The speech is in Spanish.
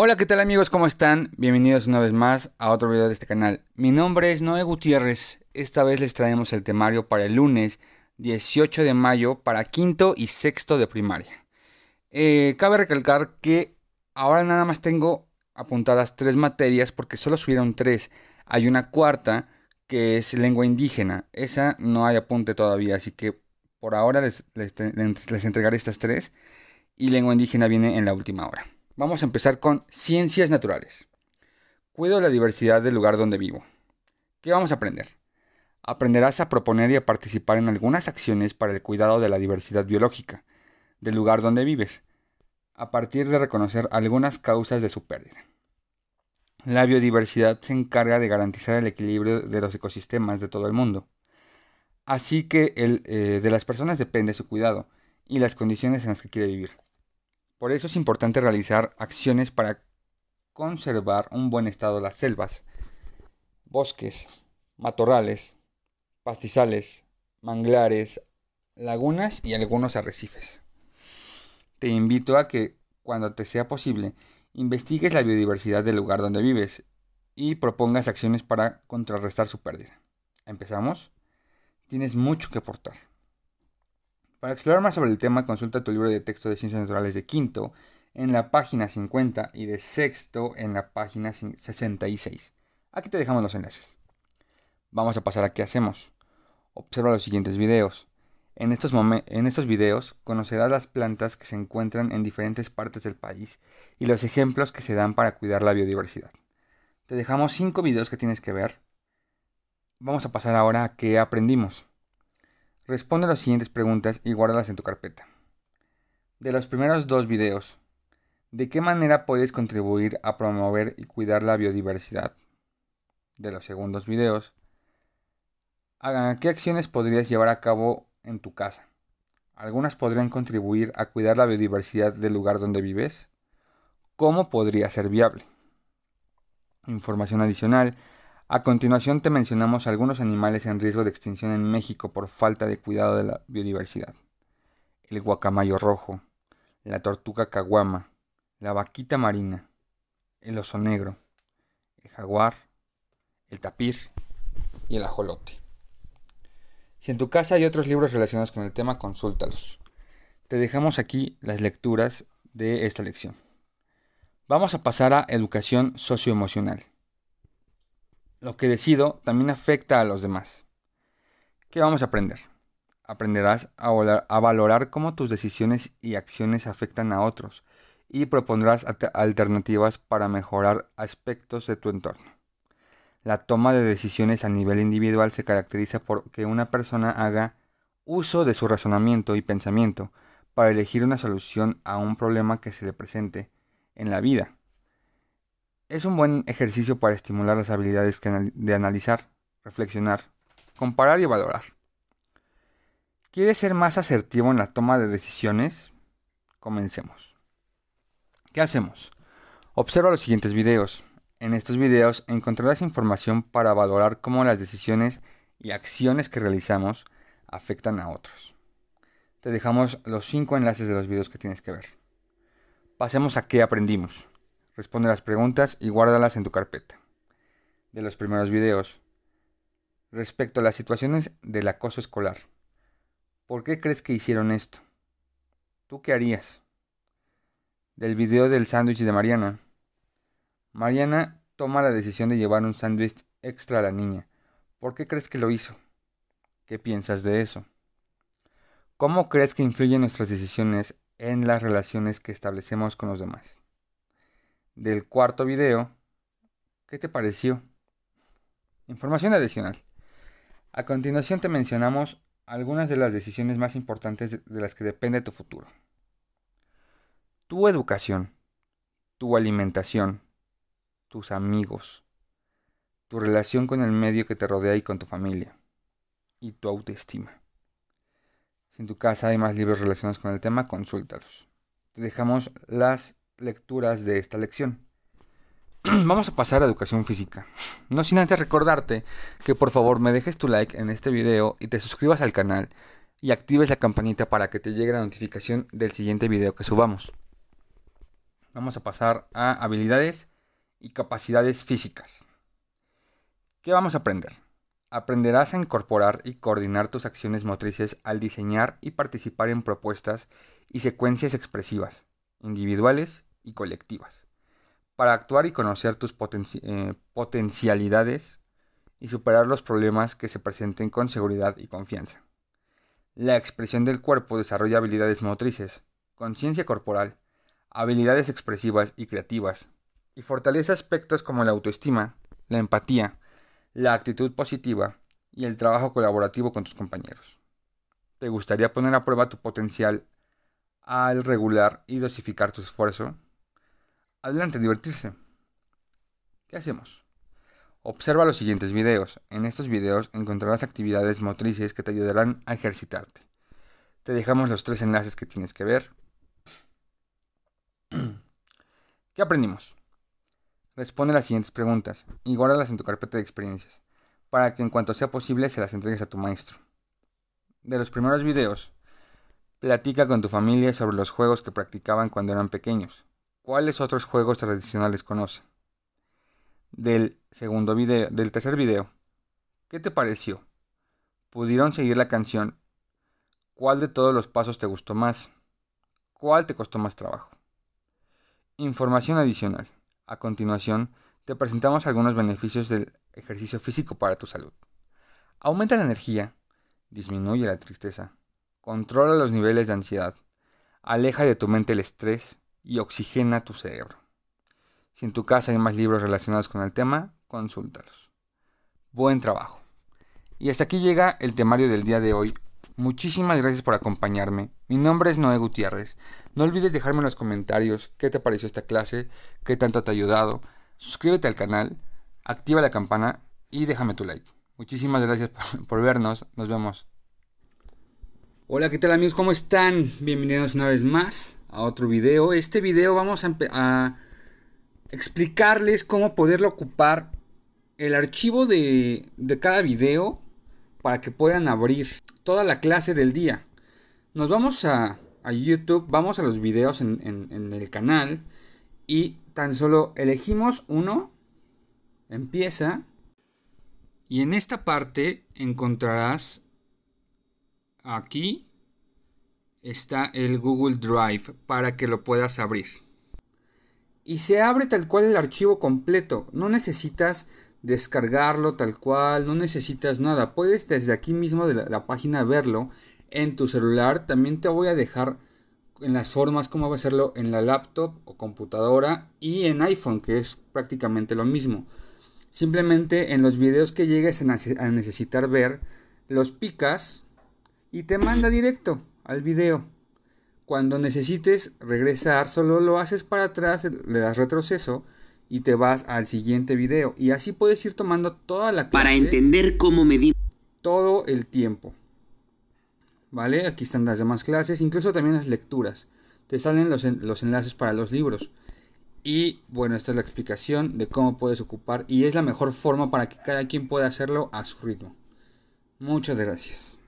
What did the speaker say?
Hola, ¿qué tal amigos? ¿Cómo están? Bienvenidos una vez más a otro video de este canal. Mi nombre es Noé Gutiérrez. Esta vez les traemos el temario para el lunes 18 de mayo para quinto y sexto de primaria. Eh, cabe recalcar que ahora nada más tengo apuntadas tres materias porque solo subieron tres. Hay una cuarta que es lengua indígena. Esa no hay apunte todavía, así que por ahora les, les, les entregaré estas tres y lengua indígena viene en la última hora. Vamos a empezar con ciencias naturales. Cuido la diversidad del lugar donde vivo. ¿Qué vamos a aprender? Aprenderás a proponer y a participar en algunas acciones para el cuidado de la diversidad biológica del lugar donde vives, a partir de reconocer algunas causas de su pérdida. La biodiversidad se encarga de garantizar el equilibrio de los ecosistemas de todo el mundo. Así que el, eh, de las personas depende su cuidado y las condiciones en las que quiere vivir. Por eso es importante realizar acciones para conservar un buen estado de las selvas, bosques, matorrales, pastizales, manglares, lagunas y algunos arrecifes. Te invito a que, cuando te sea posible, investigues la biodiversidad del lugar donde vives y propongas acciones para contrarrestar su pérdida. ¿Empezamos? Tienes mucho que aportar. Para explorar más sobre el tema, consulta tu libro de texto de ciencias naturales de quinto en la página 50 y de sexto en la página 66. Aquí te dejamos los enlaces. Vamos a pasar a qué hacemos. Observa los siguientes videos. En estos, en estos videos conocerás las plantas que se encuentran en diferentes partes del país y los ejemplos que se dan para cuidar la biodiversidad. Te dejamos cinco videos que tienes que ver. Vamos a pasar ahora a qué aprendimos. Responde las siguientes preguntas y guárdalas en tu carpeta. De los primeros dos videos, ¿de qué manera puedes contribuir a promover y cuidar la biodiversidad? De los segundos videos, ¿qué acciones podrías llevar a cabo en tu casa? Algunas podrían contribuir a cuidar la biodiversidad del lugar donde vives. ¿Cómo podría ser viable? Información adicional a continuación te mencionamos algunos animales en riesgo de extinción en México por falta de cuidado de la biodiversidad. El guacamayo rojo, la tortuga caguama, la vaquita marina, el oso negro, el jaguar, el tapir y el ajolote. Si en tu casa hay otros libros relacionados con el tema, consúltalos. Te dejamos aquí las lecturas de esta lección. Vamos a pasar a educación socioemocional lo que decido también afecta a los demás. ¿Qué vamos a aprender? Aprenderás a, valorar cómo tus decisiones y acciones afectan a otros y propondrás alternativas para mejorar aspectos de tu entorno. La toma de decisiones a nivel individual se caracteriza por que una persona haga uso de su razonamiento y pensamiento para elegir una solución a un problema que se le presente en la vida. Es un buen ejercicio para estimular las habilidades de analizar, reflexionar, comparar y valorar. ¿Quieres ser más asertivo en la toma de decisiones? Comencemos. ¿Qué hacemos? Observa los siguientes videos. En estos videos encontrarás información para valorar cómo las decisiones y acciones que realizamos afectan a otros. Te dejamos los 5 enlaces de los videos que tienes que ver. Pasemos a qué aprendimos. Responde las preguntas y guárdalas en tu carpeta. De los primeros videos. Respecto a las situaciones del acoso escolar. ¿Por qué crees que hicieron esto? ¿Tú qué harías? Del video del sándwich de Mariana. Mariana toma la decisión de llevar un sándwich extra a la niña. ¿Por qué crees que lo hizo? ¿Qué piensas de eso? ¿Cómo crees que influyen nuestras decisiones en las relaciones que establecemos con los demás? del cuarto video. ¿Qué te pareció? Información adicional. A continuación te mencionamos algunas de las decisiones más importantes de las que depende tu futuro. Tu educación, tu alimentación, tus amigos, tu relación con el medio que te rodea y con tu familia, y tu autoestima. Si en tu casa hay más libros relacionados con el tema, consúltalos. Te dejamos las lecturas de esta lección. Vamos a pasar a educación física. No sin antes recordarte que por favor me dejes tu like en este video y te suscribas al canal y actives la campanita para que te llegue la notificación del siguiente video que subamos. Vamos a pasar a habilidades y capacidades físicas. ¿Qué vamos a aprender? Aprenderás a incorporar y coordinar tus acciones motrices al diseñar y participar en propuestas y secuencias expresivas, individuales y colectivas, para actuar y conocer tus eh, potencialidades y superar los problemas que se presenten con seguridad y confianza. La expresión del cuerpo desarrolla habilidades motrices, conciencia corporal, habilidades expresivas y creativas, y fortalece aspectos como la autoestima, la empatía, la actitud positiva y el trabajo colaborativo con tus compañeros. ¿Te gustaría poner a prueba tu potencial al regular y dosificar tu esfuerzo? Adelante, divertirse. ¿Qué hacemos? Observa los siguientes videos. En estos videos encontrarás actividades motrices que te ayudarán a ejercitarte. Te dejamos los tres enlaces que tienes que ver. ¿Qué aprendimos? Responde las siguientes preguntas y guárdalas en tu carpeta de experiencias, para que en cuanto sea posible se las entregues a tu maestro. De los primeros videos, platica con tu familia sobre los juegos que practicaban cuando eran pequeños. ¿Cuáles otros juegos tradicionales conoce? Del segundo video, del tercer video, ¿qué te pareció? ¿Pudieron seguir la canción? ¿Cuál de todos los pasos te gustó más? ¿Cuál te costó más trabajo? Información adicional. A continuación, te presentamos algunos beneficios del ejercicio físico para tu salud. Aumenta la energía, disminuye la tristeza, controla los niveles de ansiedad, aleja de tu mente el estrés, y oxigena tu cerebro. Si en tu casa hay más libros relacionados con el tema, consúltalos. Buen trabajo. Y hasta aquí llega el temario del día de hoy. Muchísimas gracias por acompañarme. Mi nombre es Noé Gutiérrez. No olvides dejarme en los comentarios qué te pareció esta clase, qué tanto te ha ayudado. Suscríbete al canal, activa la campana y déjame tu like. Muchísimas gracias por, vernos. Nos vemos. Hola, ¿qué tal amigos? ¿Cómo están? Bienvenidos una vez más a otro video. Este video vamos a, explicarles cómo poderlo ocupar el archivo de, cada video para que puedan abrir toda la clase del día. Nos vamos a, YouTube, vamos a los videos en el canal y tan solo elegimos uno, empieza y en esta parte encontrarás aquí está el Google Drive para que lo puedas abrir. Y se abre tal cual el archivo completo. No necesitas descargarlo tal cual, no necesitas nada. Puedes desde aquí mismo de la, página verlo en tu celular. También te voy a dejar en las formas a hacerlo en la laptop o computadora y en iPhone, que es prácticamente lo mismo. Simplemente en los videos que llegues a necesitar ver, los picas y te manda directo al video. Cuando necesites regresar, solo lo haces para atrás, le das retroceso y te vas al siguiente video. Y así puedes ir tomando toda la Para entender cómo medir. Todo el tiempo. ¿Vale? Aquí están las demás clases, incluso también las lecturas. Te salen los, los enlaces para los libros. Y bueno, esta es la explicación de cómo puedes ocupar y es la mejor forma para que cada quien pueda hacerlo a su ritmo. Muchas gracias.